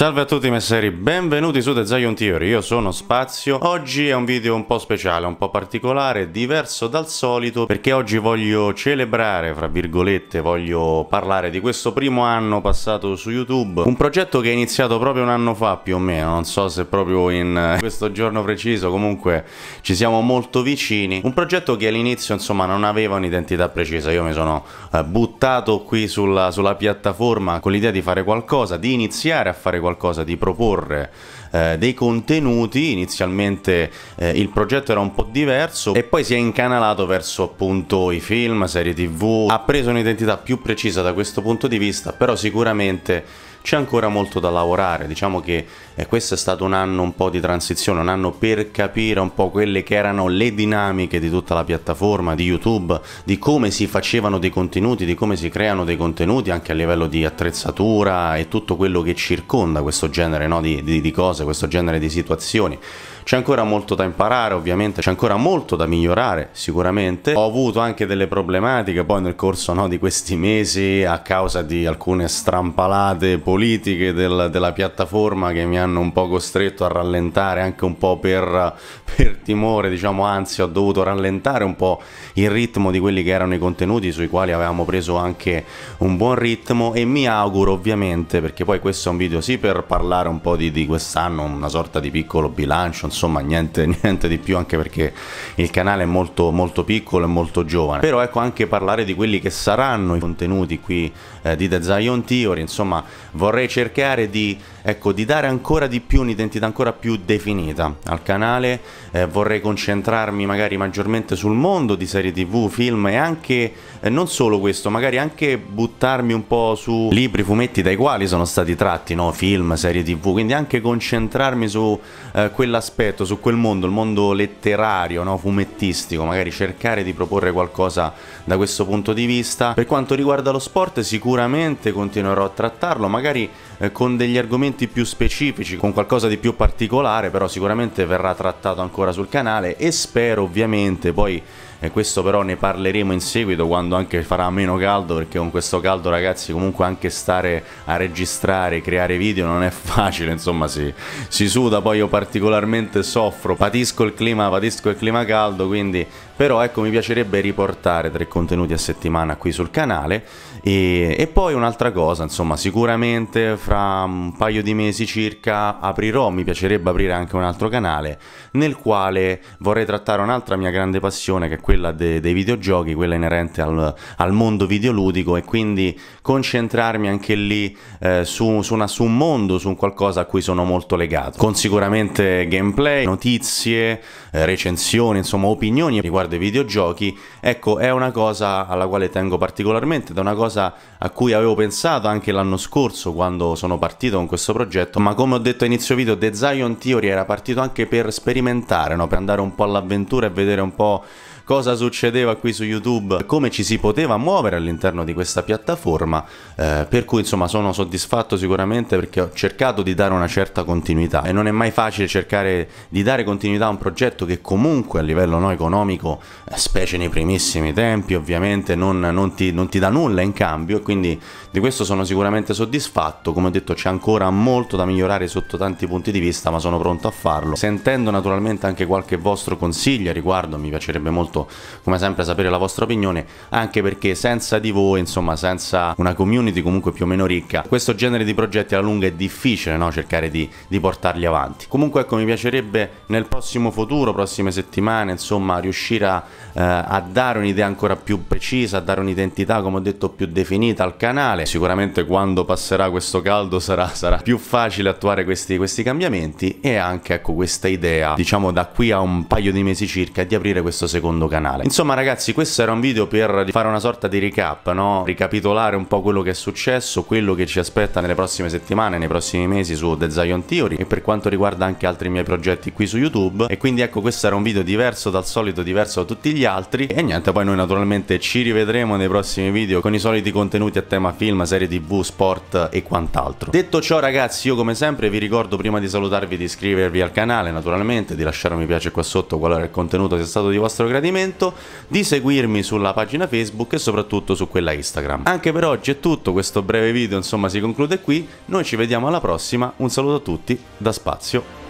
Salve a tutti messeri, benvenuti su The Zion Theory, io sono Spazio. Oggi è un video un po' speciale, un po' particolare, diverso dal solito, perché oggi voglio celebrare, fra virgolette, voglio parlare di questo primo anno passato su YouTube, un progetto che è iniziato proprio un anno fa più o meno, non so se proprio in eh, questo giorno preciso, comunque ci siamo molto vicini, un progetto che all'inizio insomma non aveva un'identità precisa, io mi sono eh, buttato qui sulla, sulla piattaforma con l'idea di fare qualcosa, di iniziare a fare qualcosa qualcosa, di proporre eh, dei contenuti. Inizialmente eh, il progetto era un po' diverso e poi si è incanalato verso appunto i film, serie tv, ha preso un'identità più precisa da questo punto di vista, però sicuramente c'è ancora molto da lavorare, diciamo che eh, questo è stato un anno un po' di transizione, un anno per capire un po' quelle che erano le dinamiche di tutta la piattaforma, di YouTube, di come si facevano dei contenuti, di come si creano dei contenuti anche a livello di attrezzatura e tutto quello che circonda questo genere no? di, di, di cose, questo genere di situazioni. C'è ancora molto da imparare ovviamente, c'è ancora molto da migliorare sicuramente. Ho avuto anche delle problematiche poi nel corso no, di questi mesi a causa di alcune strampalate politiche del, della piattaforma che mi hanno un po' costretto a rallentare anche un po' per, per timore, diciamo anzi ho dovuto rallentare un po' il ritmo di quelli che erano i contenuti sui quali avevamo preso anche un buon ritmo e mi auguro ovviamente perché poi questo è un video sì per parlare un po' di, di quest'anno, una sorta di piccolo bilancio, insomma insomma niente, niente, di più anche perché il canale è molto, molto piccolo e molto giovane però ecco anche parlare di quelli che saranno i contenuti qui eh, di The Zion Theory insomma vorrei cercare di, ecco, di dare ancora di più un'identità ancora più definita al canale eh, vorrei concentrarmi magari maggiormente sul mondo di serie tv, film e anche eh, non solo questo, magari anche buttarmi un po' su libri, fumetti dai quali sono stati tratti, no? film, serie tv, quindi anche concentrarmi su eh, quell'aspetto aspetto, su quel mondo, il mondo letterario, no? fumettistico, magari cercare di proporre qualcosa da questo punto di vista. Per quanto riguarda lo sport sicuramente continuerò a trattarlo, magari eh, con degli argomenti più specifici, con qualcosa di più particolare, però sicuramente verrà trattato ancora sul canale e spero ovviamente poi e questo però ne parleremo in seguito quando anche farà meno caldo perché con questo caldo ragazzi comunque anche stare a registrare, creare video non è facile, insomma si, si suda, poi io particolarmente soffro, patisco il clima, patisco il clima caldo, quindi però ecco mi piacerebbe riportare tre contenuti a settimana qui sul canale e, e poi un'altra cosa insomma sicuramente fra un paio di mesi circa aprirò, mi piacerebbe aprire anche un altro canale nel quale vorrei trattare un'altra mia grande passione che è quella de dei videogiochi, quella inerente al, al, mondo videoludico e quindi concentrarmi anche lì eh, su, su, una, su, un mondo, su un qualcosa a cui sono molto legato, con sicuramente gameplay, notizie, eh, recensioni, insomma opinioni riguardo riguardo i videogiochi, ecco, è una cosa alla quale tengo particolarmente, ed è una cosa a cui avevo pensato anche l'anno scorso quando sono partito con questo progetto, ma come ho detto a inizio video, The Zion Theory era partito anche per sperimentare, no? per andare un po' all'avventura e vedere un po' cosa succedeva qui su YouTube, come ci si poteva muovere all'interno di questa piattaforma, eh, per cui insomma sono soddisfatto sicuramente perché ho cercato di dare una certa continuità e non è mai facile cercare di dare continuità a un progetto che comunque a livello no, economico, eh, specie nei primissimi tempi ovviamente, non, non, ti, non ti dà nulla in cambio e quindi di questo sono sicuramente soddisfatto, come ho detto c'è ancora molto da migliorare sotto tanti punti di vista ma sono pronto a farlo, sentendo naturalmente anche qualche vostro consiglio a riguardo mi piacerebbe molto molto come sempre sapere la vostra opinione anche perché senza di voi insomma senza una community comunque più o meno ricca questo genere di progetti alla lunga è difficile no? cercare di, di portarli avanti comunque ecco mi piacerebbe nel prossimo futuro prossime settimane insomma riuscire a, eh, a dare un'idea ancora più precisa a dare un'identità come ho detto più definita al canale sicuramente quando passerà questo caldo sarà, sarà più facile attuare questi, questi cambiamenti e anche ecco questa idea diciamo da qui a un paio di mesi circa di aprire questo secondo canale. Insomma ragazzi questo era un video per fare una sorta di recap, no? ricapitolare un po' quello che è successo, quello che ci aspetta nelle prossime settimane, nei prossimi mesi su The Zion Theory e per quanto riguarda anche altri miei progetti qui su YouTube e quindi ecco questo era un video diverso dal solito, diverso da tutti gli altri e niente poi noi naturalmente ci rivedremo nei prossimi video con i soliti contenuti a tema film, serie tv, sport e quant'altro. Detto ciò ragazzi io come sempre vi ricordo prima di salutarvi di iscrivervi al canale naturalmente, di lasciare un mi piace qua sotto qualora il contenuto sia stato di vostro gradimento riferimento, di seguirmi sulla pagina Facebook e soprattutto su quella Instagram. Anche per oggi è tutto, questo breve video insomma si conclude qui, noi ci vediamo alla prossima, un saluto a tutti da Spazio